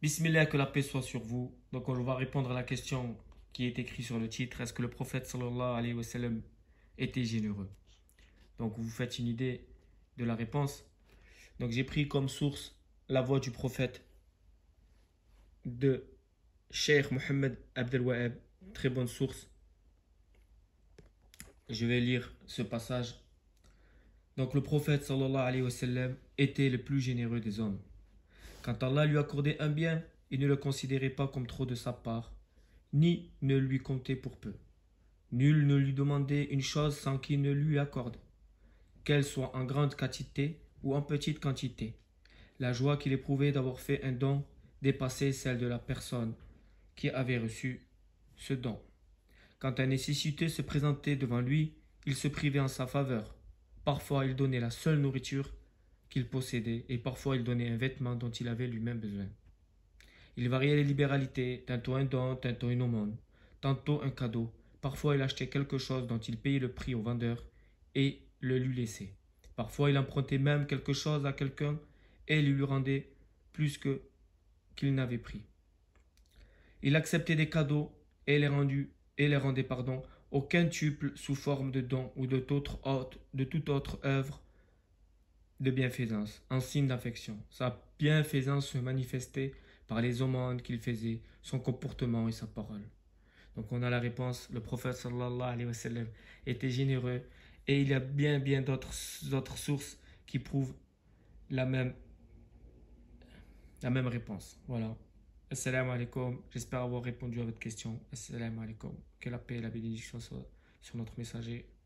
Bismillah, que la paix soit sur vous. Donc, on va répondre à la question qui est écrite sur le titre. Est-ce que le prophète sallallahu alayhi wa sallam était généreux Donc, vous faites une idée de la réponse. Donc, j'ai pris comme source la voix du prophète de Cheikh Mohammed Abdel Wahab. Très bonne source. Je vais lire ce passage. Donc, le prophète sallallahu alayhi wa était le plus généreux des hommes. Quand Allah lui accordait un bien, il ne le considérait pas comme trop de sa part, ni ne lui comptait pour peu. Nul ne lui demandait une chose sans qu'il ne lui accorde, qu'elle soit en grande quantité ou en petite quantité. La joie qu'il éprouvait d'avoir fait un don dépassait celle de la personne qui avait reçu ce don. Quand un nécessité se présentait devant lui, il se privait en sa faveur. Parfois, il donnait la seule nourriture qu'il possédait et parfois il donnait un vêtement dont il avait lui-même besoin. Il variait les libéralités, tantôt un don, tantôt une aumône, tantôt un cadeau, parfois il achetait quelque chose dont il payait le prix au vendeur et le lui laissait. Parfois il empruntait même quelque chose à quelqu'un et lui rendait plus que qu'il n'avait pris. Il acceptait des cadeaux et les, et les rendait pardon, aucun tuple sous forme de don ou de toute autre, de toute autre œuvre de bienfaisance, en signe d'affection. Sa bienfaisance se manifestait par les aumônes qu'il faisait, son comportement et sa parole. Donc on a la réponse, le prophète sallallahu alayhi wa sallam était généreux et il y a bien bien d'autres sources qui prouvent la même la même réponse. Voilà. Assalamu alaikum. J'espère avoir répondu à votre question. Assalamu alaikum. Que la paix et la bénédiction soient sur notre messager.